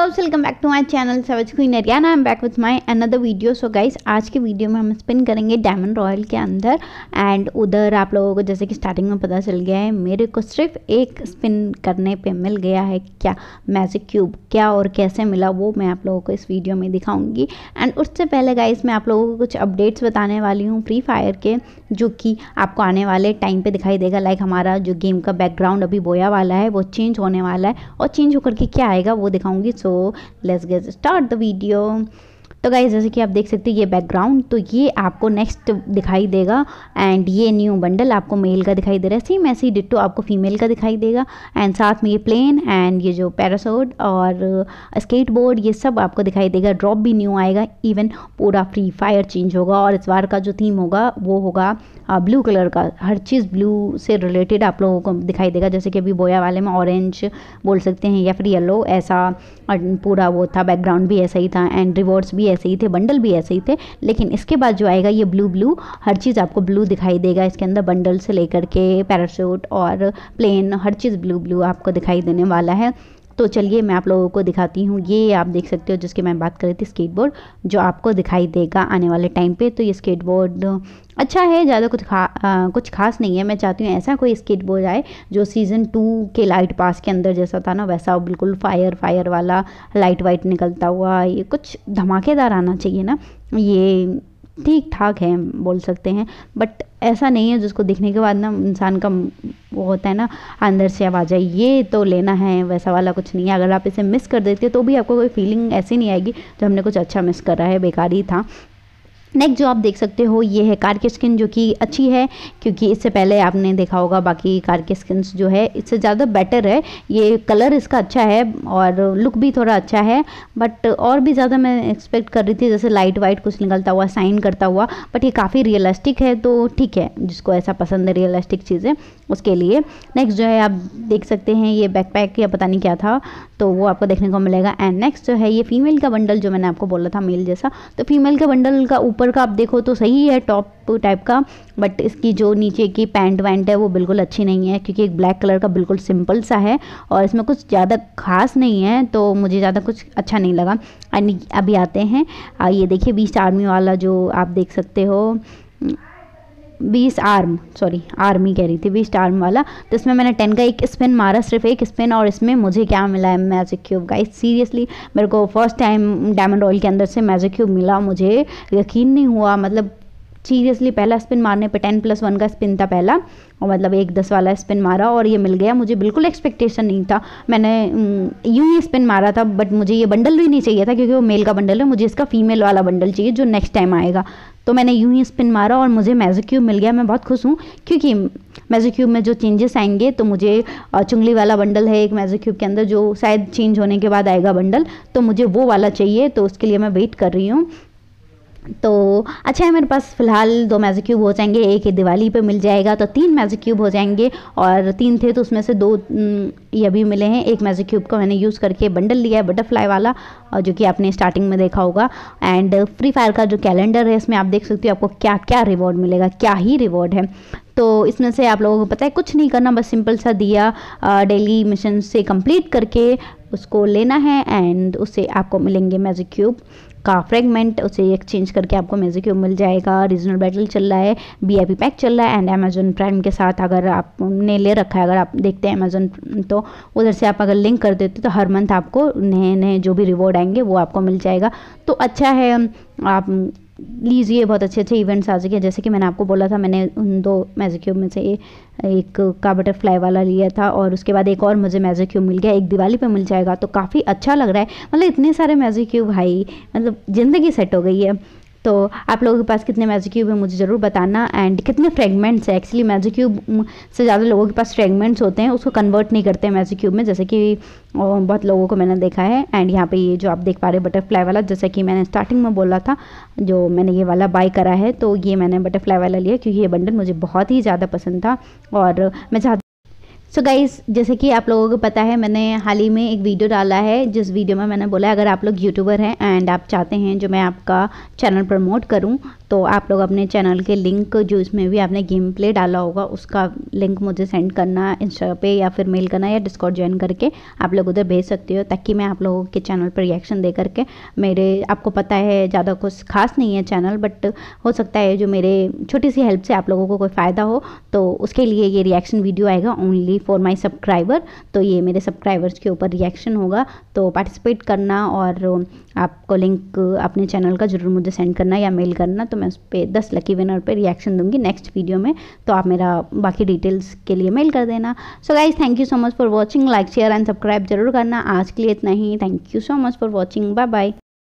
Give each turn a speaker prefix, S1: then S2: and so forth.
S1: girls welcome back to my channel savage queen area I am back with my another video so guys आज के video में हम spin करेंगे diamond royal के अंदर and उधर आप लोगों को जैसे कि स्टार्टिंग में पता चल गया है मेरे को सिर्फ एक स्पिन करने पे मिल गया है क्या मैजिक क्यूब क्या और कैसे मिला वो मैं आप लोगों को इस वीडियो में दिखाऊँगी एंड उससे पहले गाइज मैं आप लोगों को कुछ अपडेट्स बताने वाली हूँ फ्री फायर के जो कि आपको आने वाले टाइम पर दिखाई देगा लाइक हमारा जो गेम का बैकग्राउंड अभी बोया वाला है वो चेंज होने वाला है और चेंज होकर के क्या आएगा वो दिखाऊँगी so so let's get start the video तो गाइज जैसे कि आप देख सकते हो ये बैकग्राउंड तो ये आपको नेक्स्ट दिखाई देगा एंड ये न्यू बंडल आपको मेल का दिखाई दे रहा है सेम ऐसे ही डिट्टो आपको फीमेल का दिखाई देगा एंड साथ में ये प्लेन एंड ये जो पैरासोड और स्केट बोर्ड ये सब आपको दिखाई देगा ड्रॉप भी न्यू आएगा इवन पूरा फ्री फायर चेंज होगा और इस बार का जो थीम होगा वो होगा ब्लू कलर का हर चीज़ ब्लू से रिलेटेड आप लोगों को दिखाई देगा जैसे कि अभी बोया वाले में ऑरेंज बोल सकते हैं या फिर येलो ऐसा पूरा वो था बैकग्राउंड भी ऐसा ही था एंड रिवॉर्ड्स भी ऐसे ही थे बंडल भी ऐसे ही थे लेकिन इसके बाद जो आएगा ये ब्लू ब्लू हर चीज़ आपको ब्लू दिखाई देगा इसके अंदर बंडल से लेकर के पैराशूट और प्लेन हर चीज़ ब्लू ब्लू आपको दिखाई देने वाला है तो चलिए मैं आप लोगों को दिखाती हूँ ये आप देख सकते हो जिसकी मैं बात कर रही थी स्केटबोर्ड जो आपको दिखाई देगा आने वाले टाइम पे तो ये स्केटबोर्ड अच्छा है ज़्यादा कुछ खा आ, कुछ खास नहीं है मैं चाहती हूँ ऐसा कोई स्केटबोर्ड आए जो सीज़न टू के लाइट पास के अंदर जैसा था ना वैसा बिल्कुल फायर फायर वाला लाइट वाइट निकलता हुआ ये कुछ धमाकेदार आना चाहिए ना ये ठीक ठाक है बोल सकते हैं बट ऐसा नहीं है जिसको देखने के बाद ना इंसान का वो होता है ना अंदर से आवाज़ आई ये तो लेना है वैसा वाला कुछ नहीं है अगर आप इसे मिस कर देते हो तो भी आपको कोई फीलिंग ऐसी नहीं आएगी जो हमने कुछ अच्छा मिस करा है बेकार ही था नेक्स्ट जो आप देख सकते हो ये है कार की स्किन जो कि अच्छी है क्योंकि इससे पहले आपने देखा होगा बाकी कार की स्किन जो है इससे ज़्यादा बेटर है ये कलर इसका अच्छा है और लुक भी थोड़ा अच्छा है बट और भी ज़्यादा मैं एक्सपेक्ट कर रही थी जैसे लाइट वाइट कुछ निकलता हुआ साइन करता हुआ बट ये काफ़ी रियलिस्टिक है तो ठीक है जिसको ऐसा पसंद है रियलिस्टिक चीज़ें उसके लिए नेक्स्ट जो है आप देख सकते हैं ये बैकपैक या पता नहीं क्या था तो वो आपको देखने को मिलेगा एंड नेक्स्ट जो है ये फीमेल का बंडल जो मैंने आपको बोला था मेल जैसा तो फीमेल के बंडल का ऊपर का आप देखो तो सही है टॉप टाइप का बट इसकी जो नीचे की पैंट वैंट है वो बिल्कुल अच्छी नहीं है क्योंकि एक ब्लैक कलर का बिल्कुल सिंपल सा है और इसमें कुछ ज़्यादा खास नहीं है तो मुझे ज़्यादा कुछ अच्छा नहीं लगा एंड अभी आते हैं ये देखिए बीच आर्मी वाला जो आप देख सकते हो बीस आर्म सॉरी आर्म ही कह रही थी बीस आर्म वाला तो इसमें मैंने टेन का एक स्पिन मारा सिर्फ एक स्पिन और इसमें मुझे क्या मिला है मैजिक क्यूब गाइस सीरियसली मेरे को फर्स्ट टाइम डायमंड रॉयल के अंदर से मैजिक क्यूब मिला मुझे यकीन नहीं हुआ मतलब सीरियसली पहला स्पिन मारने पे टेन प्लस वन का स्पिन था पहला और मतलब एक दस वाला स्पिन मारा और ये मिल गया मुझे बिल्कुल एक्सपेक्टेशन नहीं था मैंने यूँ ही स्पिन मारा था बट मुझे ये बंडल भी नहीं चाहिए था क्योंकि वो मेल का बंडल है मुझे इसका फीमेल वाला बंडल चाहिए जो नेक्स्ट टाइम आएगा तो मैंने यूँ ही स्पिन मारा और मुझे मैजिक क्यूब मिल गया मैं बहुत खुश हूँ क्योंकि मैजिक क्यूब में जो चेंजेस आएंगे तो मुझे चुंगली वाला बंडल है एक मैजिक क्यूब के अंदर जो शायद चेंज होने के बाद आएगा बंडल तो मुझे वो वाला चाहिए तो उसके लिए मैं वेट कर रही हूँ तो अच्छा है मेरे पास फ़िलहाल दो मैजिक क्यूब हो जाएंगे एक ही दिवाली पे मिल जाएगा तो तीन मैजिक क्यूब हो जाएंगे और तीन थे तो उसमें से दो ये भी मिले हैं एक मैजिक क्यूब को मैंने यूज़ करके बंडल लिया है बटरफ्लाई वाला और जो कि आपने स्टार्टिंग में देखा होगा एंड फ्री फायर का जो कैलेंडर है इसमें आप देख सकते हो आपको क्या क्या रिवॉर्ड मिलेगा क्या ही रिवॉर्ड है तो इसमें से आप लोगों को पता है कुछ नहीं करना बस सिंपल सा दिया डेली मिशन से कंप्लीट करके उसको लेना है एंड उससे आपको मिलेंगे मैजिक क्यूब का फ्रेगमेंट उसे एक्सचेंज करके आपको मेजिक मिल जाएगा रीजनल बैटल चल रहा है बी पैक चल रहा है एंड अमेजोन प्राइम के साथ अगर आपने ले रखा है अगर आप देखते हैं अमेजोन तो उधर से आप अगर लिंक कर देते हो तो हर मंथ आपको नए नए जो भी रिवॉर्ड आएंगे वो आपको मिल जाएगा तो अच्छा है आप लीजिए बहुत अच्छे अच्छे इवेंट्स आ चुके हैं जैसे कि मैंने आपको बोला था मैंने उन दो मैजिक क्यूब में से एक का बटरफ्लाई वाला लिया था और उसके बाद एक और मुझे मैजिक क्यूब मिल गया एक दिवाली पे मिल जाएगा तो काफ़ी अच्छा लग रहा है मतलब इतने सारे मैजिक क्यूब भाई मतलब ज़िंदगी सेट हो गई है तो आप लोगों के पास कितने मैजिक क्यूब है मुझे ज़रूर बताना एंड कितने फ्रेगमेंट्स हैं एक्चुअली मैजिक क्यूब से ज़्यादा लोगों के पास फ्रेगमेंट्स होते हैं उसको कन्वर्ट नहीं करते हैं मैजिक क्यूब में जैसे कि बहुत लोगों को मैंने देखा है एंड यहाँ पे ये जो आप देख पा रहे हैं बटरफ्लाई वाला जैसे कि मैंने स्टार्टिंग में बोला था जो मैंने ये वाला बाय करा है तो ये मैंने बटरफ्लाई वाला लिया क्योंकि ये बंडल मुझे बहुत ही ज़्यादा पसंद था और मैं चाहती सो so गाइज़ जैसे कि आप लोगों को पता है मैंने हाल ही में एक वीडियो डाला है जिस वीडियो में मैंने बोला है अगर आप लोग यूट्यूबर हैं एंड आप चाहते हैं जो मैं आपका चैनल प्रमोट करूं तो आप लोग अपने चैनल के लिंक जो इसमें भी आपने गेम प्ले डाला होगा उसका लिंक मुझे सेंड करना इंस्टा पे या फिर मेल करना या डिस्कॉर्ड ज्वाइन करके आप लोग उधर भेज सकते हो ताकि मैं आप लोगों के चैनल पर रिएक्शन दे करके मेरे आपको पता है ज़्यादा कुछ खास नहीं है चैनल बट हो सकता है जो मेरे छोटी सी हेल्प से आप लोगों को कोई फ़ायदा हो तो उसके लिए ये रिएक्शन वीडियो आएगा ओनली फॉर माई सब्सक्राइबर तो ये मेरे सब्सक्राइबर्स के ऊपर रिएक्शन होगा तो पार्टिसिपेट करना और आपको लिंक अपने चैनल का ज़रूर मुझे सेंड करना या मेल करना तो मैं उस पर दस लकी विनर पर रिएक्शन दूंगी नेक्स्ट वीडियो में तो आप मेरा बाकी डिटेल्स के लिए मेल कर देना so guys thank you so much for watching like share and subscribe जरूर करना आज के लिए इतना ही thank you so much for watching bye bye